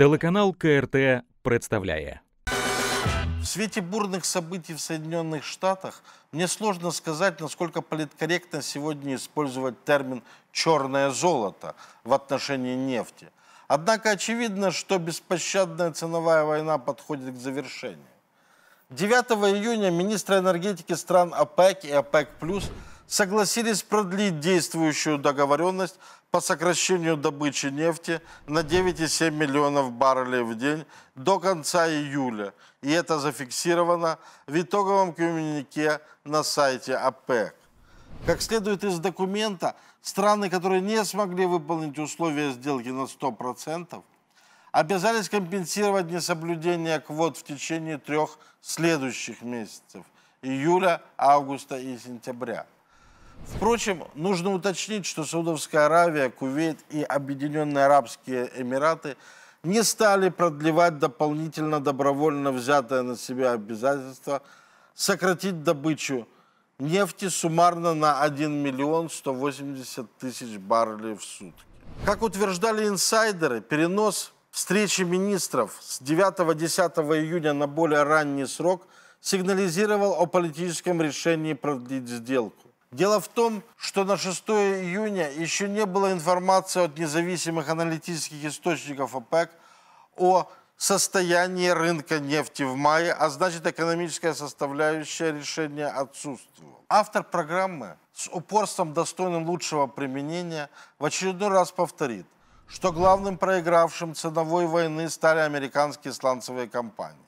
Телеканал КРТ представляет. В свете бурных событий в Соединенных Штатах мне сложно сказать, насколько политкорректно сегодня использовать термин «черное золото» в отношении нефти. Однако очевидно, что беспощадная ценовая война подходит к завершению. 9 июня министры энергетики стран ОПЕК и ОПЕК+, согласились продлить действующую договоренность по сокращению добычи нефти на 9,7 миллионов баррелей в день до конца июля. И это зафиксировано в итоговом коммюнике на сайте ОПЕК. Как следует из документа, страны, которые не смогли выполнить условия сделки на 100%, обязались компенсировать несоблюдение квот в течение трех следующих месяцев – июля, августа и сентября – Впрочем, нужно уточнить, что Саудовская Аравия, Кувейт и Объединенные Арабские Эмираты не стали продлевать дополнительно добровольно взятое на себя обязательство сократить добычу нефти суммарно на 1 миллион 180 тысяч баррелей в сутки. Как утверждали инсайдеры, перенос встречи министров с 9-10 июня на более ранний срок сигнализировал о политическом решении продлить сделку. Дело в том, что на 6 июня еще не было информации от независимых аналитических источников ОПЕК о состоянии рынка нефти в мае, а значит экономическая составляющая решения отсутствовала. Автор программы с упорством, достойным лучшего применения, в очередной раз повторит, что главным проигравшим ценовой войны стали американские сланцевые компании.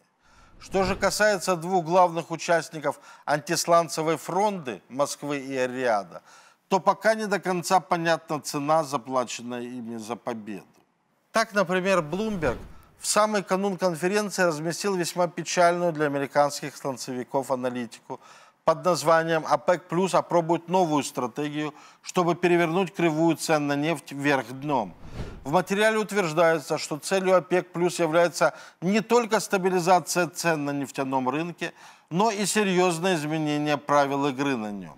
Что же касается двух главных участников антисланцевой фронды Москвы и Ариада, то пока не до конца понятна цена, заплаченная ими за победу. Так, например, Блумберг в самый канун конференции разместил весьма печальную для американских сланцевиков аналитику, под названием «ОПЕК плюс» опробует новую стратегию, чтобы перевернуть кривую цен на нефть вверх дном. В материале утверждается, что целью ОПЕК плюс является не только стабилизация цен на нефтяном рынке, но и серьезное изменение правил игры на нем.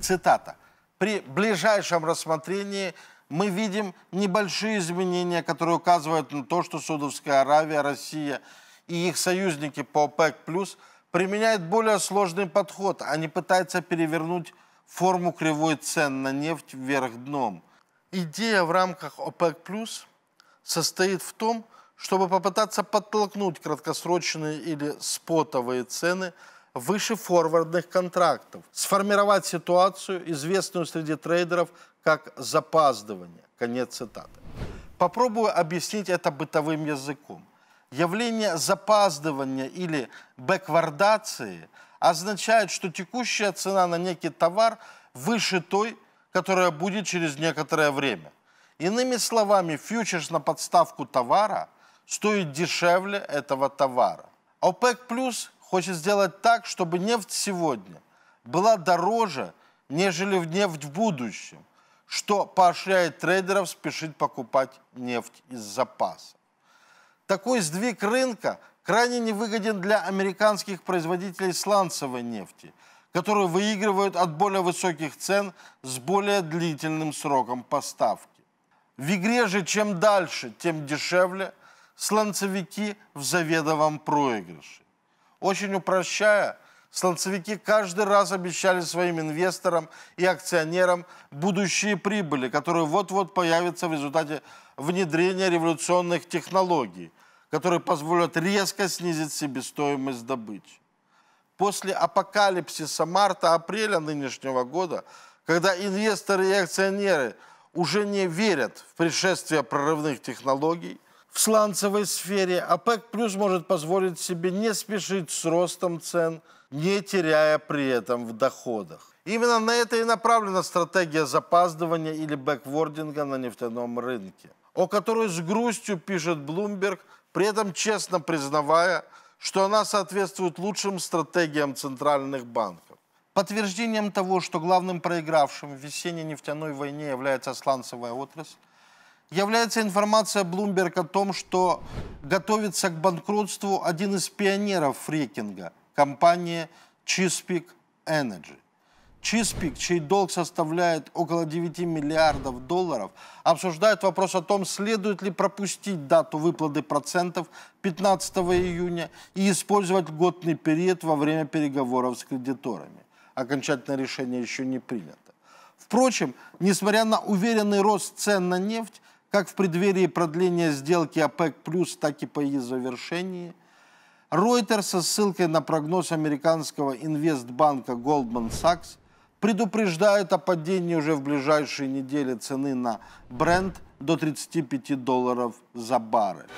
Цитата. «При ближайшем рассмотрении мы видим небольшие изменения, которые указывают на то, что Саудовская Аравия, Россия и их союзники по ОПЕК плюс – применяет более сложный подход. Они а пытаются перевернуть форму кривой цен на нефть вверх дном. Идея в рамках ОПЕК+, состоит в том, чтобы попытаться подтолкнуть краткосрочные или спотовые цены выше форвардных контрактов, сформировать ситуацию, известную среди трейдеров как запаздывание. Конец цитаты. Попробую объяснить это бытовым языком явление запаздывания или бэквардации означает, что текущая цена на некий товар выше той, которая будет через некоторое время. Иными словами, фьючерс на подставку товара стоит дешевле этого товара. ОПЕК Плюс хочет сделать так, чтобы нефть сегодня была дороже, нежели в нефть в будущем, что поощряет трейдеров спешить покупать нефть из запаса. Такой сдвиг рынка крайне невыгоден для американских производителей сланцевой нефти, которые выигрывают от более высоких цен с более длительным сроком поставки. В игре же чем дальше, тем дешевле, сланцевики в заведовом проигрыше. Очень упрощая, Солнцевики каждый раз обещали своим инвесторам и акционерам будущие прибыли, которые вот-вот появятся в результате внедрения революционных технологий, которые позволят резко снизить себестоимость добычи. После апокалипсиса марта-апреля нынешнего года, когда инвесторы и акционеры уже не верят в пришествие прорывных технологий, в сланцевой сфере ОПЕК плюс может позволить себе не спешить с ростом цен – не теряя при этом в доходах. Именно на это и направлена стратегия запаздывания или бэквординга на нефтяном рынке, о которой с грустью пишет Блумберг, при этом честно признавая, что она соответствует лучшим стратегиям центральных банков. Подтверждением того, что главным проигравшим в весенней нефтяной войне является сланцевая отрасль, является информация Bloomberg о том, что готовится к банкротству один из пионеров фрекинга – компания Chesapeake Energy. Чиспик, чей долг составляет около 9 миллиардов долларов, обсуждает вопрос о том, следует ли пропустить дату выплаты процентов 15 июня и использовать льготный период во время переговоров с кредиторами. Окончательное решение еще не принято. Впрочем, несмотря на уверенный рост цен на нефть, как в преддверии продления сделки ОПЕК+, так и по ее завершении – Reuters со ссылкой на прогноз американского инвестбанка Goldman Sachs предупреждает о падении уже в ближайшие недели цены на бренд до 35 долларов за баррель.